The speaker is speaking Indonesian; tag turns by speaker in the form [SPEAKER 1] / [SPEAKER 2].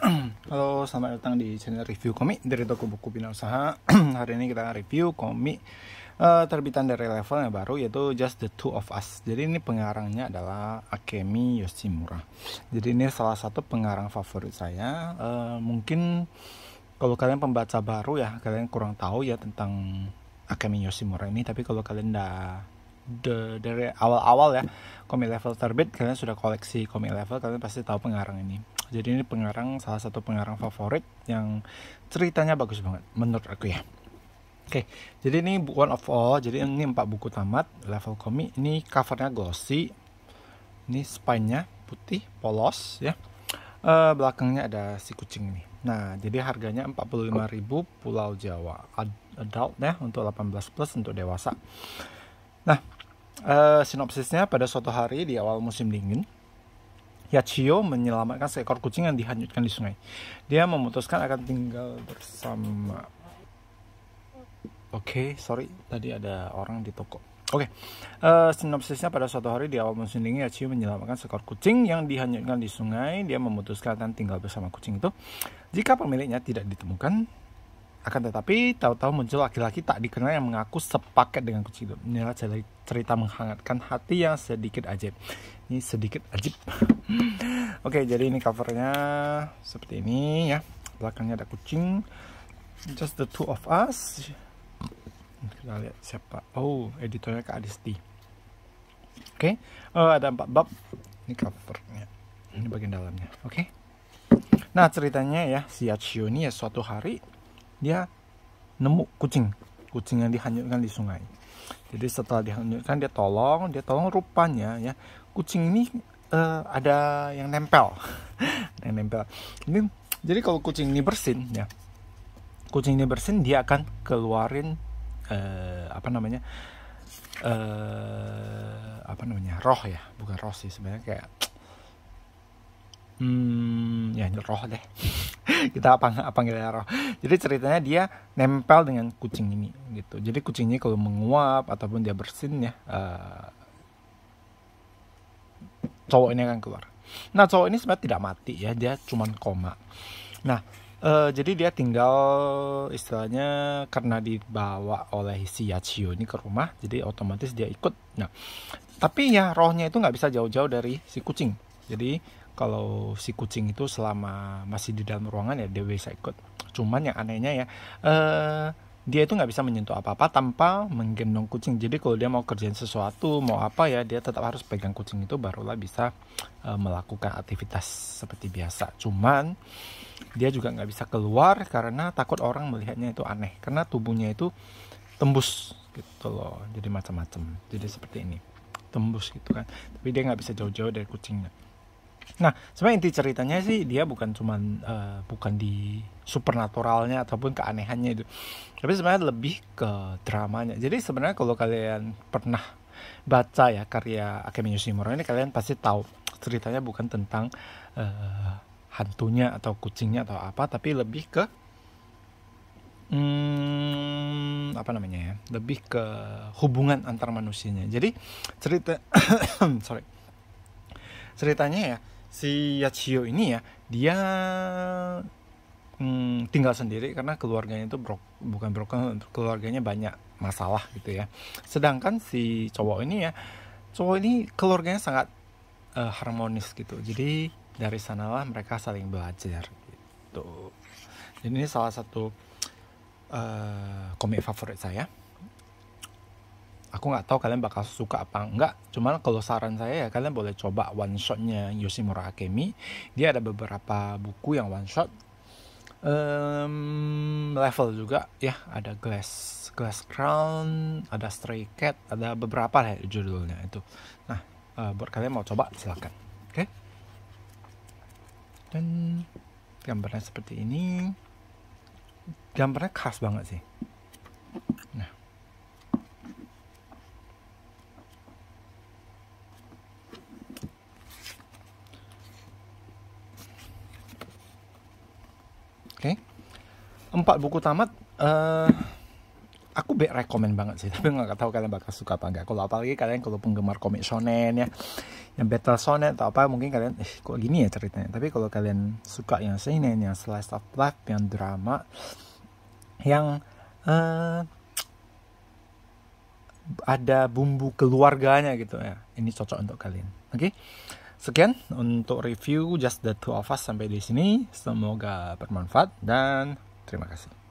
[SPEAKER 1] Halo, selamat datang di channel review komik dari toko buku bina usaha. Hari ini kita akan review komik uh, terbitan dari level yang baru yaitu Just the Two of Us. Jadi ini pengarangnya adalah Akemi Yoshimura. Jadi ini salah satu pengarang favorit saya. Uh, mungkin kalau kalian pembaca baru ya, kalian kurang tahu ya tentang Akemi Yoshimura ini. Tapi kalau kalian dah the, dari awal-awal ya komik level terbit kalian sudah koleksi komik level kalian pasti tahu pengarang ini jadi ini pengarang salah satu pengarang favorit yang ceritanya bagus banget menurut aku ya Oke, jadi ini one of all, jadi ini empat buku tamat level komik. Ini covernya glossy, ini spine-nya putih polos ya. Uh, belakangnya ada si kucing ini. Nah, jadi harganya 45.000 Pulau Jawa. adult ya untuk 18 plus untuk dewasa. Nah, uh, sinopsisnya pada suatu hari di awal musim dingin, Yachio menyelamatkan seekor kucing yang dihanyutkan di sungai. Dia memutuskan akan tinggal bersama. Oke, okay, sorry, tadi ada orang di toko. Oke, okay. uh, eh, sinopsisnya pada suatu hari di awal musim dingin, Yachio menyelamatkan seekor kucing yang dihanyutkan di sungai. Dia memutuskan akan tinggal bersama kucing itu. Jika pemiliknya tidak ditemukan, akan tetapi tahu-tahu muncul laki-laki tak dikenal yang mengaku sepaket dengan kucing itu. Inilah cerita menghangatkan hati yang sedikit ajaib ini sedikit ajib oke okay, jadi ini covernya seperti ini ya belakangnya ada kucing just the two of us kita lihat siapa oh editornya kak Adisti oke okay. oh, eh, ada empat bab ini covernya ini bagian dalamnya oke okay. nah ceritanya ya si Yachio ini ya suatu hari dia nemu kucing kucing yang dihanyutkan di sungai jadi setelah dihanyutkan dia tolong dia tolong rupanya ya kucing ini uh, ada yang nempel yang nempel ini jadi kalau kucing ini bersin ya kucing ini bersin dia akan keluarin uh, apa namanya uh, apa namanya roh ya bukan roh sih sebenarnya kayak hmm ya roh deh kita apa apa panggilnya roh jadi ceritanya dia nempel dengan kucing ini gitu jadi kucingnya kalau menguap ataupun dia bersin ya uh, cowok ini akan keluar nah cowok ini sebenarnya tidak mati ya dia cuman koma nah Uh, jadi dia tinggal istilahnya karena dibawa oleh si Yachio ini ke rumah, jadi otomatis dia ikut. Nah, tapi ya rohnya itu nggak bisa jauh-jauh dari si kucing. Jadi kalau si kucing itu selama masih di dalam ruangan ya dia bisa ikut. Cuman yang anehnya ya, uh, dia itu nggak bisa menyentuh apa-apa tanpa menggendong kucing. Jadi kalau dia mau kerjain sesuatu, mau apa ya, dia tetap harus pegang kucing itu barulah bisa e, melakukan aktivitas seperti biasa. Cuman dia juga nggak bisa keluar karena takut orang melihatnya itu aneh. Karena tubuhnya itu tembus gitu loh. Jadi macam-macam. Jadi seperti ini. Tembus gitu kan. Tapi dia nggak bisa jauh-jauh dari kucingnya. Nah, sebenarnya inti ceritanya sih dia bukan cuman uh, bukan di supernaturalnya ataupun keanehannya itu. Tapi sebenarnya lebih ke dramanya. Jadi sebenarnya kalau kalian pernah baca ya karya Akemi Yoshimura ini kalian pasti tahu ceritanya bukan tentang uh, hantunya atau kucingnya atau apa, tapi lebih ke hmm, apa namanya ya? Lebih ke hubungan antar manusianya. Jadi cerita sorry. Ceritanya ya si Yachio ini ya dia hmm, tinggal sendiri karena keluarganya itu bro, bukan broken keluarganya banyak masalah gitu ya sedangkan si cowok ini ya cowok ini keluarganya sangat uh, harmonis gitu jadi dari sanalah mereka saling belajar gitu dan ini salah satu uh, komik favorit saya aku nggak tahu kalian bakal suka apa enggak cuman kalau saran saya ya kalian boleh coba one shotnya Yoshimura Akemi dia ada beberapa buku yang one shot um, level juga ya ada Glass Glass Crown ada Stray Cat ada beberapa lah ya judulnya itu nah uh, buat kalian mau coba silakan, oke okay? dan gambarnya seperti ini gambarnya khas banget sih Oke. Okay. Empat buku tamat. Uh, aku be rekomend banget sih tapi nggak tahu kalian bakal suka apa enggak kalau apalagi kalian kalau penggemar komik shonen ya yang battle shonen atau apa mungkin kalian eh kok gini ya ceritanya tapi kalau kalian suka yang shonen yang slice of life yang drama yang uh, ada bumbu keluarganya gitu ya ini cocok untuk kalian oke okay? Sekian untuk review Just the Two of Us sampai di sini. Semoga bermanfaat dan terima kasih.